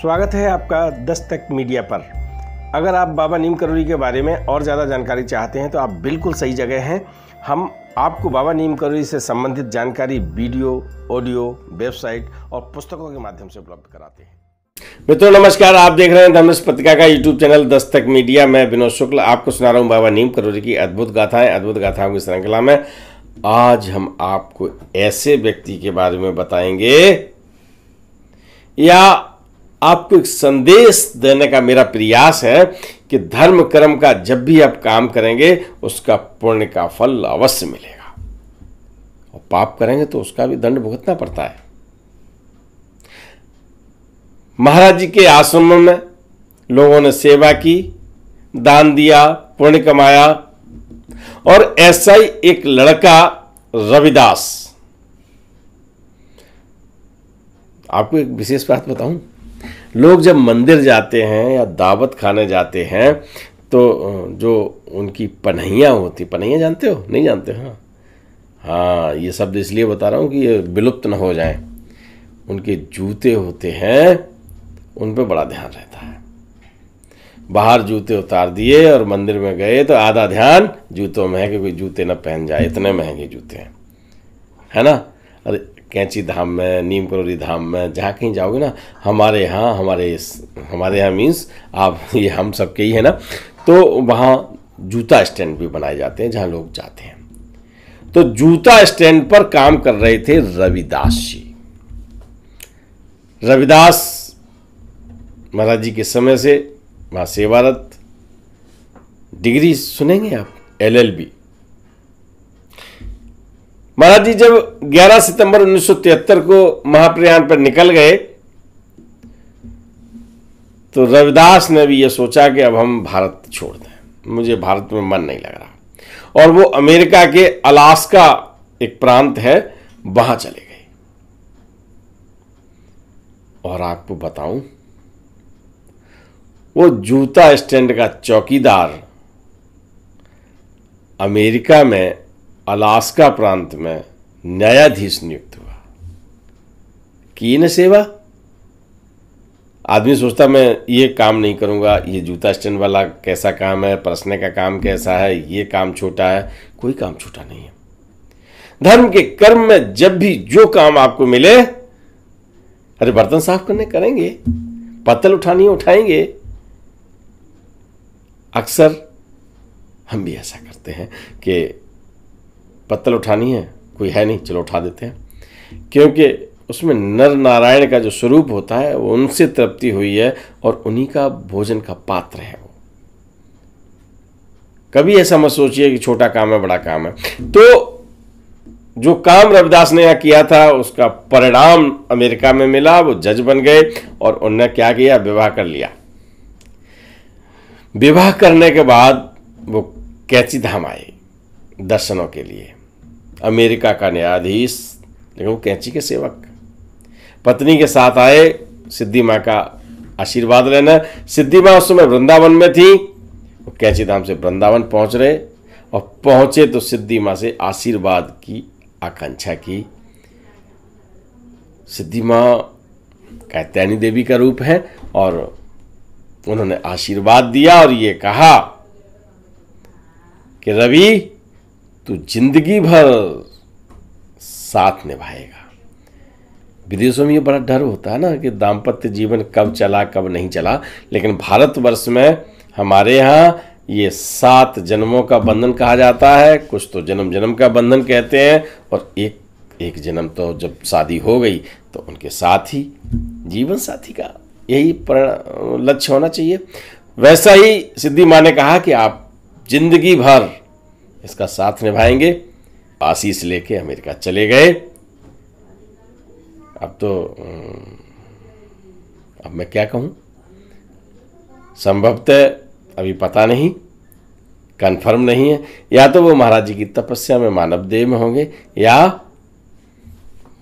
स्वागत है आपका दस्तक मीडिया पर अगर आप बाबा नीम करोली के बारे में और ज़्यादा जानकारी चाहते हैं तो आप बिल्कुल सही जगह हैं हम आपको बाबा नीम करोली से संबंधित जानकारी वीडियो ऑडियो वेबसाइट और पुस्तकों के माध्यम से उपलब्ध कराते हैं मित्रों नमस्कार आप देख रहे हैं धनुष पत्रिका का यूट्यूब चैनल दस्तक मीडिया मैं विनोद शुक्ल आपको सुना रहा हूँ बाबा नीम करोरी की अद्भुत गाथाएं अद्भुत गाथाओं की श्रृंखला में आज हम आपको ऐसे व्यक्ति के बारे में बताएंगे या आपको एक संदेश देने का मेरा प्रयास है कि धर्म कर्म का जब भी आप काम करेंगे उसका पुण्य का फल अवश्य मिलेगा और पाप करेंगे तो उसका भी दंड भुगतना पड़ता है महाराज जी के आश्रम में लोगों ने सेवा की दान दिया पुण्य कमाया और ऐसा ही एक लड़का रविदास आपको एक विशेष बात बताऊं लोग जब मंदिर जाते हैं या दावत खाने जाते हैं तो जो उनकी पन्हैया होती पन्हैया जानते हो नहीं जानते हाँ हाँ ये शब्द इसलिए बता रहा हूँ कि ये विलुप्त ना हो जाए उनके जूते होते हैं उन पर बड़ा ध्यान रहता है बाहर जूते उतार दिए और मंदिर में गए तो आधा ध्यान जूतों में है कि कोई जूते ना पहन जाए इतने महंगे जूते हैं है ना अरे कैंची धाम में नीम करोरी धाम में जहाँ कहीं जाओगे ना हमारे यहाँ हमारे हमारे यहाँ मीन्स आप ये हम सब के ही है ना तो वहाँ जूता स्टैंड भी बनाए जाते हैं जहाँ लोग जाते हैं तो जूता स्टैंड पर काम कर रहे थे रविदास जी रविदास महाराज जी के समय से वहाँ सेवारत डिग्री सुनेंगे आप एलएलबी महाराज जी जब 11 सितंबर 1973 को महाप्रयाण पर निकल गए तो रविदास ने भी यह सोचा कि अब हम भारत छोड़ दें मुझे भारत में मन नहीं लग रहा और वो अमेरिका के अलास्का एक प्रांत है वहां चले गए और आपको बताऊं वो जूता स्टैंड का चौकीदार अमेरिका में अलास्का प्रांत में न्यायाधीश नियुक्त हुआ की न सेवा आदमी सोचता मैं ये काम नहीं करूंगा ये जूता स्टैंड वाला कैसा काम है परसने का काम कैसा है ये काम छोटा है कोई काम छोटा नहीं है धर्म के कर्म में जब भी जो काम आपको मिले अरे बर्तन साफ करने करेंगे पत्तल उठानी उठाएंगे अक्सर हम भी ऐसा करते हैं कि पत्तल उठानी है कोई है नहीं चलो उठा देते हैं क्योंकि उसमें नर नारायण का जो स्वरूप होता है वो उनसे तृप्ति हुई है और उन्हीं का भोजन का पात्र है वो कभी ऐसा मत सोचिए कि छोटा काम है बड़ा काम है तो जो काम रविदास ने यहाँ किया था उसका परिणाम अमेरिका में मिला वो जज बन गए और उनने क्या किया विवाह कर लिया विवाह करने के बाद वो कैची धाम आए दर्शनों के लिए अमेरिका का न्यायाधीश लेकिन वो कैंची के सेवक पत्नी के साथ आए सिद्धि माँ का आशीर्वाद लेना सिद्धि माँ उस समय वृंदावन में थी वो कैंची धाम से वृंदावन पहुँच रहे और पहुँचे तो सिद्धि माँ से आशीर्वाद की आकांक्षा की सिद्धि माँ कैतैनी देवी का रूप है और उन्होंने आशीर्वाद दिया और ये कहा कि रवि तो जिंदगी भर साथ निभाएगा विदेशों में ये बड़ा डर होता है ना कि दाम्पत्य जीवन कब चला कब नहीं चला लेकिन भारतवर्ष में हमारे यहाँ ये सात जन्मों का बंधन कहा जाता है कुछ तो जन्म जन्म का बंधन कहते हैं और एक एक जन्म तो जब शादी हो गई तो उनके साथ ही जीवन साथी का यही लक्ष्य होना चाहिए वैसा ही सिद्धि माँ ने कहा कि आप जिंदगी भर इसका साथ निभाएंगे आशीष लेके अमेरिका चले गए अब तो अब मैं क्या कहूँ संभवतः अभी पता नहीं कंफर्म नहीं है या तो वो महाराज जी की तपस्या में मानव देह में होंगे या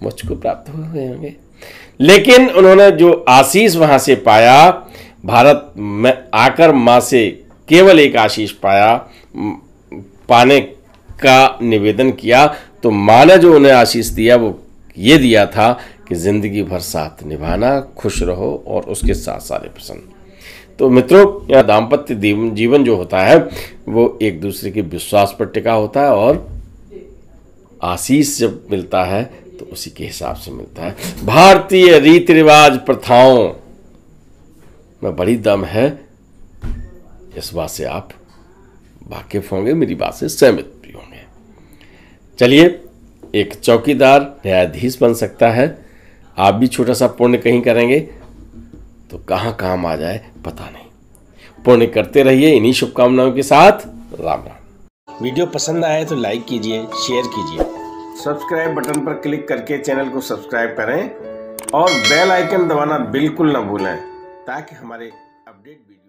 मुझको प्राप्त हो गए होंगे लेकिन उन्होंने जो आशीष वहां से पाया भारत में आकर माँ से केवल एक आशीष पाया पाने का निवेदन किया तो माँ ने जो उन्हें आशीष दिया वो ये दिया था कि ज़िंदगी भर साथ निभाना खुश रहो और उसके साथ सारे प्रसन्न तो मित्रों या दाम्पत्य जीवन जो होता है वो एक दूसरे के विश्वास पर टिका होता है और आशीष जब मिलता है तो उसी के हिसाब से मिलता है भारतीय रीति रिवाज प्रथाओं में बड़ी दम है इस बात से आप वाकिफ होंगे मेरी बात से सहमत भी होंगे चलिए एक चौकीदार न्यायाधीश बन सकता है आप भी छोटा सा पुण्य कहीं करेंगे तो कहाँ काम आ जाए पता नहीं पुण्य करते रहिए इन्हीं शुभकामनाओं के साथ राम राम वीडियो पसंद आए तो लाइक कीजिए शेयर कीजिए सब्सक्राइब बटन पर क्लिक करके चैनल को सब्सक्राइब करें और बेल आइकन दबाना बिल्कुल ना भूलें ताकि हमारे अपडेट वीडियो